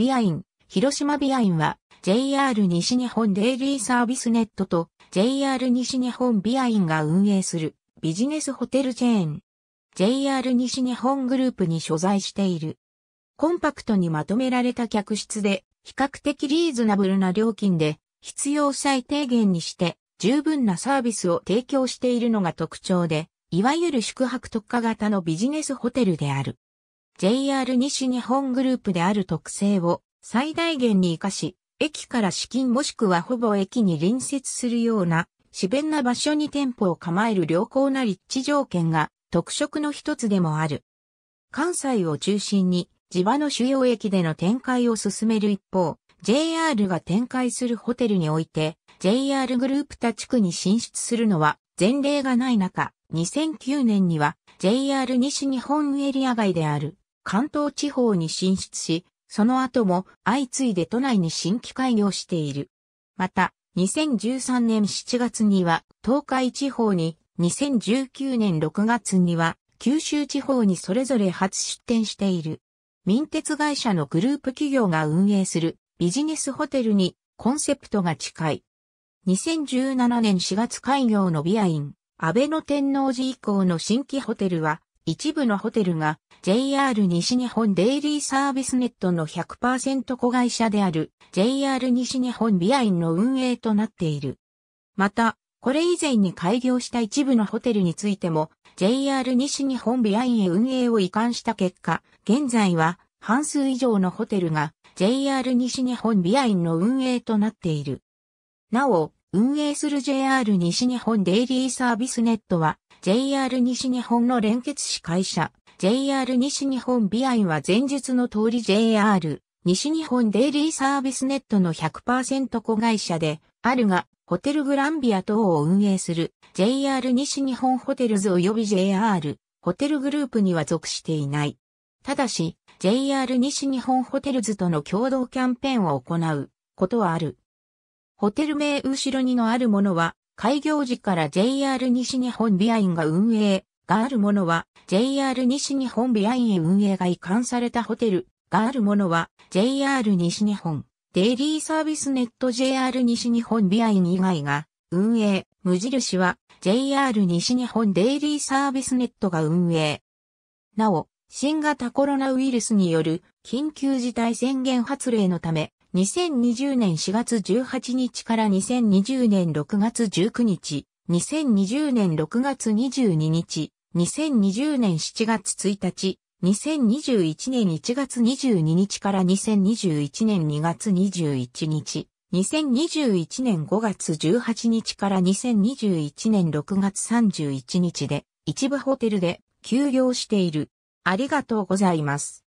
ビアイン、広島ビアインは JR 西日本デイリーサービスネットと JR 西日本ビアインが運営するビジネスホテルチェーン。JR 西日本グループに所在している。コンパクトにまとめられた客室で比較的リーズナブルな料金で必要最低限にして十分なサービスを提供しているのが特徴で、いわゆる宿泊特化型のビジネスホテルである。JR 西日本グループである特性を最大限に活かし、駅から資金もしくはほぼ駅に隣接するような、自便な場所に店舗を構える良好な立地条件が特色の一つでもある。関西を中心に地場の主要駅での展開を進める一方、JR が展開するホテルにおいて、JR グループ他地区に進出するのは前例がない中、2009年には JR 西日本エリア外である関東地方に進出し、その後も相次いで都内に新規開業している。また、2013年7月には東海地方に、2019年6月には九州地方にそれぞれ初出店している。民鉄会社のグループ企業が運営するビジネスホテルにコンセプトが近い。2017年4月開業のビアイン、安倍の天皇寺以降の新規ホテルは一部のホテルが JR 西日本デイリーサービスネットの100%子会社である JR 西日本ビアインの運営となっている。また、これ以前に開業した一部のホテルについても JR 西日本ビアインへ運営を移管した結果、現在は半数以上のホテルが JR 西日本ビアインの運営となっている。なお、運営する JR 西日本デイリーサービスネットは JR 西日本の連結子会社、JR 西日本ビアイは前述の通り JR 西日本デイリーサービスネットの100%子会社であるが、ホテルグランビア等を運営する JR 西日本ホテルズ及び JR ホテルグループには属していない。ただし、JR 西日本ホテルズとの共同キャンペーンを行うことはある。ホテル名後ろにのあるものは、開業時から JR 西日本ビアインが運営があるものは JR 西日本ビアイン運営が移管されたホテルがあるものは JR 西日本デイリーサービスネット JR 西日本ビアイン以外が運営無印は JR 西日本デイリーサービスネットが運営なお新型コロナウイルスによる緊急事態宣言発令のため2020年4月18日から2020年6月19日、2020年6月22日、2020年7月1日、2021年1月22日から2021年2月21日、2021年5月18日から2021年6月31日で、一部ホテルで休業している。ありがとうございます。